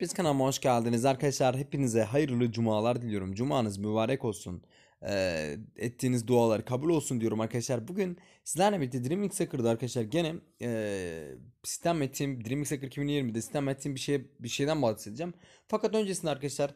Biz kanalıma hoş geldiniz arkadaşlar. Hepinize hayırlı cumalar diliyorum. Cumanız mübarek olsun. Ee, ettiğiniz duaları kabul olsun diyorum arkadaşlar. Bugün sizlerle birlikte Dreaming Hacker'da arkadaşlar gene e, sistem ettiğim Dreaming Hacker 2020'de sistem ettiğim bir şey bir şeyden bahsedeceğim. Fakat öncesinde arkadaşlar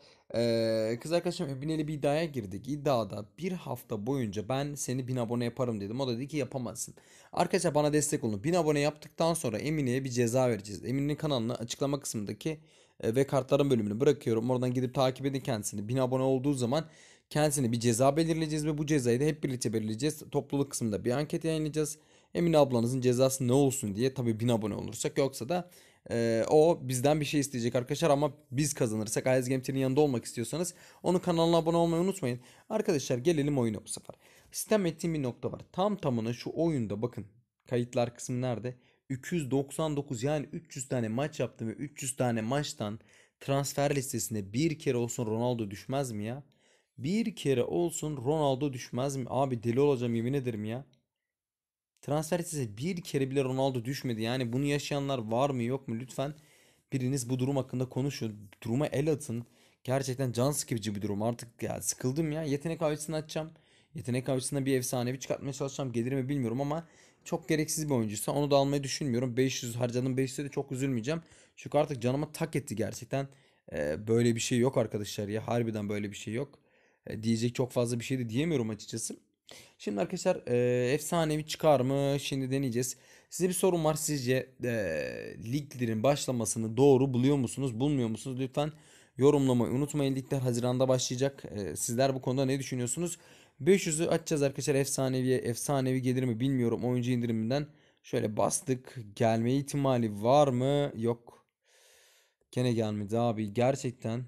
e, kız arkadaşım Ebine'li bir iddiaya girdik. İddiada bir hafta boyunca ben seni 1000 abone yaparım dedim. O da dedi ki yapamazsın. Arkadaşlar bana destek olun. 1000 abone yaptıktan sonra Emine'ye bir ceza vereceğiz. Emine'nin kanalını açıklama kısmındaki e, ve kartların bölümünü bırakıyorum. Oradan gidip takip edin kendisini. 1000 abone olduğu zaman kendisine bir ceza belirleyeceğiz ve bu cezayı da hep birlikte belirleyeceğiz. Topluluk kısmında bir anket yayınlayacağız. Emine ablanızın cezası ne olsun diye tabii 1000 abone olursak yoksa da e, o bizden bir şey isteyecek arkadaşlar ama biz kazanırsak Ayaz Gemtir'in yanında olmak istiyorsanız onun kanalına abone olmayı unutmayın. Arkadaşlar gelelim oyuna bu sefer. Sistem ettiğim bir nokta var. Tam tamına şu oyunda bakın kayıtlar kısmı nerede? 299 yani 300 tane maç yaptım ve 300 tane maçtan transfer listesine bir kere olsun Ronaldo düşmez mi ya? Bir kere olsun Ronaldo düşmez mi? Abi deli olacağım yemin ederim ya. Transfer listesine bir kere bile Ronaldo düşmedi. Yani bunu yaşayanlar var mı yok mu? Lütfen biriniz bu durum hakkında konuşun. Duruma el atın. Gerçekten can sıkıcı bir durum. Artık ya sıkıldım ya. Yetenek avcısını açacağım. Yetenek avcısına bir efsanevi çıkartmaya çalışacağım. Gelir mi bilmiyorum ama çok gereksiz bir oyuncuysa onu da almayı düşünmüyorum. 500 harcadım 500'e de çok üzülmeyeceğim. Çünkü artık canıma tak etti gerçekten. Ee, böyle bir şey yok arkadaşlar ya. Harbiden böyle bir şey yok. Ee, diyecek çok fazla bir şey de diyemiyorum açıkçası. Şimdi arkadaşlar e, efsanevi çıkar mı? Şimdi deneyeceğiz. Size bir sorum var. Sizce e, liglerin başlamasını doğru buluyor musunuz? Bulmuyor musunuz? Lütfen yorumlamayı unutmayın. Ligler Haziran'da başlayacak. E, sizler bu konuda ne düşünüyorsunuz? 500'ü açacağız arkadaşlar efsanevi Efsanevi gelir mi bilmiyorum oyuncu indiriminden. Şöyle bastık. Gelme ihtimali var mı? Yok. Gene gelmedi abi. Gerçekten.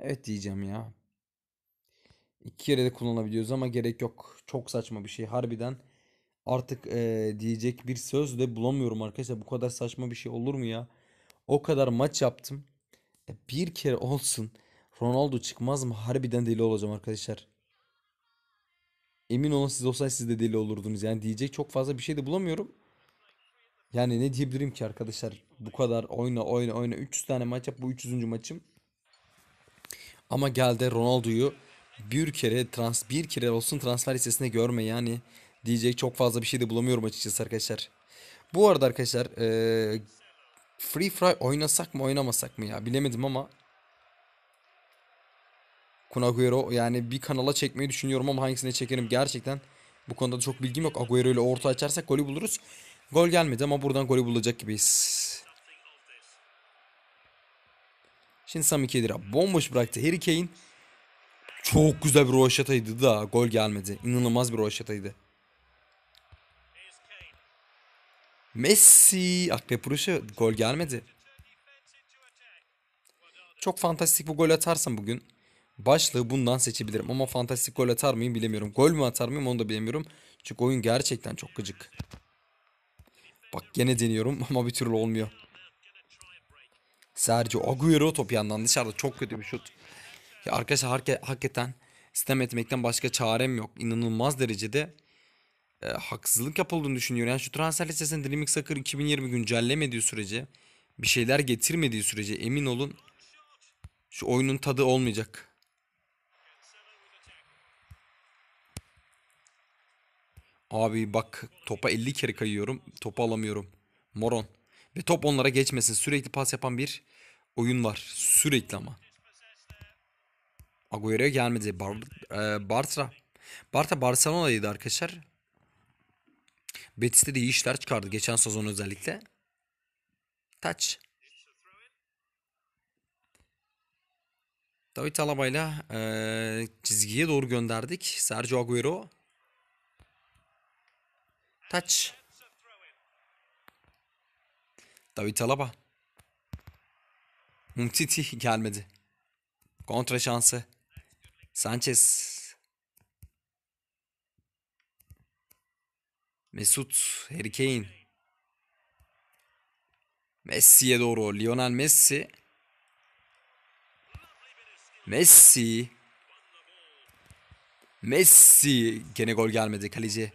Evet diyeceğim ya. İki yere de kullanabiliyoruz ama gerek yok. Çok saçma bir şey harbiden. Artık ee, diyecek bir söz de bulamıyorum arkadaşlar. Bu kadar saçma bir şey olur mu ya? O kadar maç yaptım. E, bir kere olsun Ronaldo çıkmaz mı? Harbiden deli olacağım arkadaşlar. Emin olun siz olsaydı siz de deli olurdunuz. Yani diyecek çok fazla bir şey de bulamıyorum. Yani ne diyebilirim ki arkadaşlar? Bu kadar oyna oyna oyna. 300 tane maç yap. Bu 300. maçım. Ama geldi Ronaldo'yu bir kere trans bir kere olsun transfer listesinde görme yani diyecek çok fazla bir şey de bulamıyorum açıkçası arkadaşlar. Bu arada arkadaşlar e, Free Fry oynasak mı oynamasak mı ya bilemedim ama Kun Agüero yani bir kanala çekmeyi düşünüyorum ama hangisine çekerim gerçekten bu konuda da çok bilgim yok. Agüero ile orta açarsak golü buluruz. Gol gelmedi ama buradan golü bulacak gibiyiz. Şimdi Sami Kedira bomboş bıraktı Harry Kane. Çok güzel bir roşataydı da gol gelmedi. İnanılmaz bir roşataydı. Messi. Akrep ah, vuruşu. Gol gelmedi. Çok fantastik bu gol atarsam bugün başlığı bundan seçebilirim. Ama fantastik gol atar mıyım bilemiyorum. Gol mü atar mıyım onu da bilemiyorum. Çünkü oyun gerçekten çok gıcık. Bak gene deniyorum ama bir türlü olmuyor. Sergio Agüero top yandan dışarıda çok kötü bir şut. Ya arkadaşlar hakikaten sistem etmekten başka çarem yok. İnanılmaz derecede e, haksızlık yapıldığını düşünüyor. Yani şu transfer listesini Dreaming Soccer 2020 güncellemediği sürece bir şeyler getirmediği sürece emin olun şu oyunun tadı olmayacak. Abi bak topa 50 kere kayıyorum. Topu alamıyorum. Moron. Ve top onlara geçmesin. Sürekli pas yapan bir oyun var. Sürekli ama. Agüero'ya gelmedi. Bar, e, Bartra. Bartra Barcelona'daydı arkadaşlar. Betis'te de iyi işler çıkardı geçen sezon özellikle. Taç. David Alaba'yla e, çizgiye doğru gönderdik. Sergio Agüero. Taç. David Alaba. Umtiti gelmedi. Kontra şansı. Sanchez Mesut, Harry Kane. Messi'ye doğru. Lionel Messi. Messi. Messi. Gene gol gelmedi kaleci.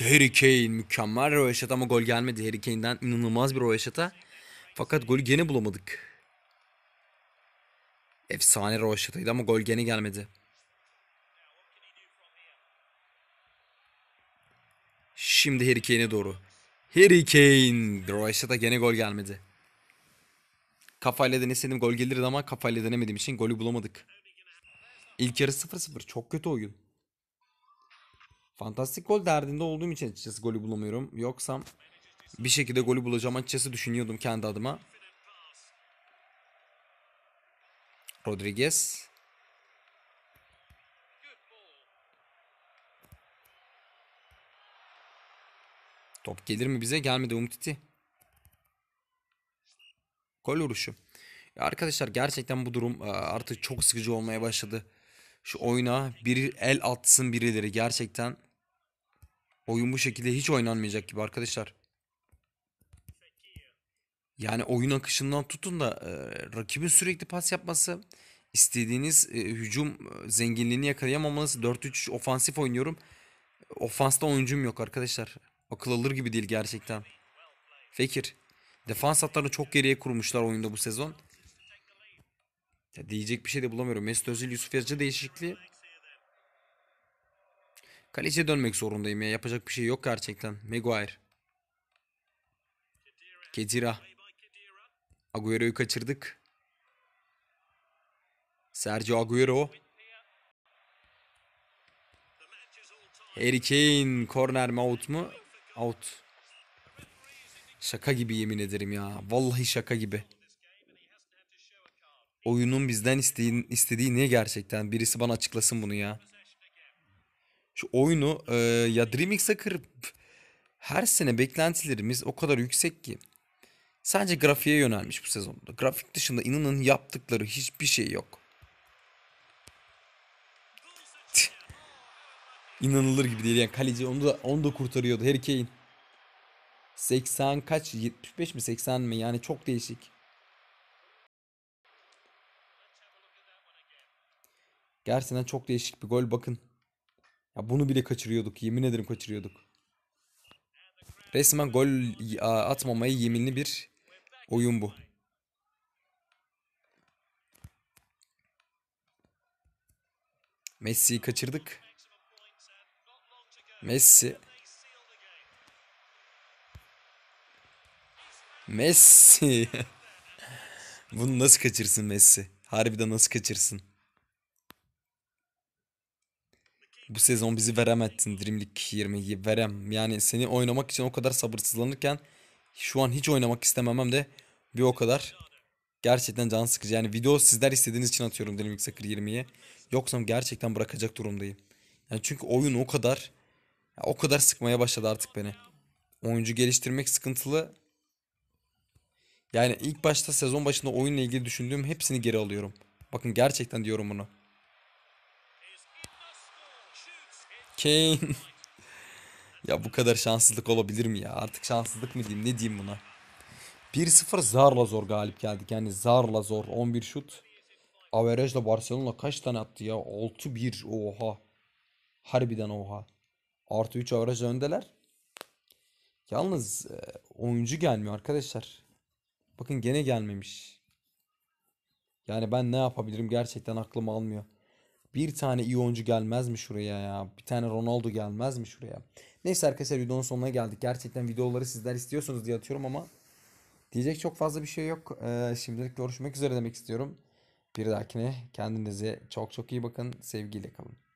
Harry Kane mükemmel röveşat ama gol gelmedi. Harry Kane'den inanılmaz bir röveşata. Fakat golü gene bulamadık. Efsane röveşatıydı ama gol gene gelmedi. Şimdi Harry Kane'e doğru. Harry Kane. Royce'a gene gol gelmedi. Kafayla deneseydim gol gelirdi ama kafayla denemediğim için golü bulamadık. İlk yarı 0-0. Çok kötü oyun. Fantastik gol derdinde olduğum için açıkçası golü bulamıyorum. Yoksam bir şekilde golü bulacağım açıkçası düşünüyordum kendi adıma. Rodriguez. Top gelir mi bize? Gelmedi Umtiti. Gol vuruşu. Ya arkadaşlar gerçekten bu durum e, artık çok sıkıcı olmaya başladı. Şu oyuna bir el atsın birileri gerçekten. Oyun bu şekilde hiç oynanmayacak gibi arkadaşlar. Yani oyun akışından tutun da e, rakibin sürekli pas yapması, istediğiniz e, hücum e, zenginliğini yakalayamamanız. 4-3 ofansif oynuyorum. Ofansta oyuncum yok arkadaşlar. Akıl alır gibi değil gerçekten. Fekir. Defans hatlarını çok geriye kurmuşlar oyunda bu sezon. Ya diyecek bir şey de bulamıyorum. Mesut Özil, Yusuf Yazıcı değişikliği. Kaleciye dönmek zorundayım ya. Yapacak bir şey yok gerçekten. Maguire. Kedira. Agüero'yu kaçırdık. Sergio Agüero. Harry Kane korner mi out mu? Out. Şaka gibi yemin ederim ya. Vallahi şaka gibi. Oyunun bizden isteğin, istediği ne gerçekten? Birisi bana açıklasın bunu ya. Şu oyunu e, ya Dreaming Soccer her sene beklentilerimiz o kadar yüksek ki. Sence grafiğe yönelmiş bu sezonda. Grafik dışında inanın yaptıkları hiçbir şey yok. inanılır gibi değil. Yani kaleci onu da, onu da kurtarıyordu Harry Kane. 80 kaç? 75 mi 80 mi? Yani çok değişik. Gerçekten çok değişik bir gol bakın. Ya bunu bile kaçırıyorduk. Yemin ederim kaçırıyorduk. Resmen gol atmamayı yeminli bir oyun bu. Messi'yi kaçırdık. Messi. Messi. Bunu nasıl kaçırsın Messi? Harbiden nasıl kaçırsın? Bu sezon bizi veremedin Dream League 20'yi verem. Yani seni oynamak için o kadar sabırsızlanırken şu an hiç oynamak istememem de bir o kadar gerçekten can sıkıcı. Yani video sizler istediğiniz için atıyorum Dream League Soccer 20'yi. Yoksa gerçekten bırakacak durumdayım. Yani çünkü oyun o kadar ya, o kadar sıkmaya başladı artık beni. Oyuncu geliştirmek sıkıntılı. Yani ilk başta sezon başında oyunla ilgili düşündüğüm hepsini geri alıyorum. Bakın gerçekten diyorum bunu. Kane. ya bu kadar şanssızlık olabilir mi ya? Artık şanssızlık mı diyeyim ne diyeyim buna? 1-0 zarla zor galip geldik. Yani zarla zor. 11 şut. Averaj'la Barcelona kaç tane attı ya? 6-1. Oha. Harbiden oha. Artı 3 averaj öndeler. Yalnız e, oyuncu gelmiyor arkadaşlar. Bakın gene gelmemiş. Yani ben ne yapabilirim gerçekten aklım almıyor. Bir tane iyi oyuncu gelmez mi şuraya ya? Bir tane Ronaldo gelmez mi şuraya? Neyse arkadaşlar videonun sonuna geldik. Gerçekten videoları sizler istiyorsunuz diye atıyorum ama diyecek çok fazla bir şey yok. Ee, şimdilik görüşmek üzere demek istiyorum. Bir dahakine kendinize çok çok iyi bakın. Sevgiyle kalın.